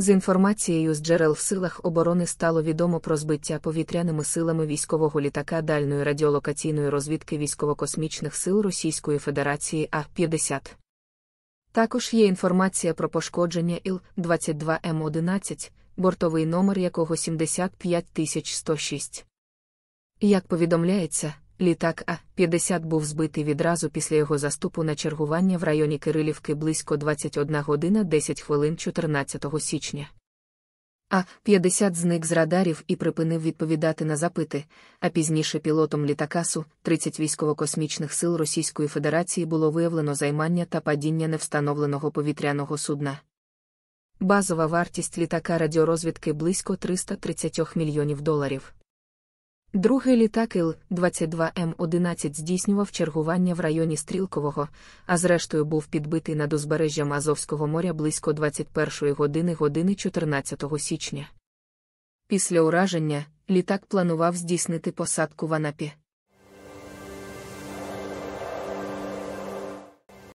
З інформацією з джерел в силах оборони стало відомо про збиття повітряними силами військового літака дальної радіолокаційної розвідки військово-космічних сил Російської Федерації А-50. Також є інформація про пошкодження Іл-22М11, бортовий номер якого 75106. Як повідомляється, Літак А-50 був збитий відразу після його заступу на чергування в районі Кирилівки близько 21 година 10 хвилин 14 січня. А-50 зник з радарів і припинив відповідати на запити, а пізніше пілотом літака Су 30 військово-космічних сил Російської Федерації було виявлено займання та падіння невстановленого повітряного судна. Базова вартість літака радіорозвідки близько 330 мільйонів доларів. Другий літак Іл-22М11 здійснював чергування в районі Стрілкового, а зрештою був підбитий над узбережжям Азовського моря близько 21 години години 14 січня. Після ураження літак планував здійснити посадку в Анапі.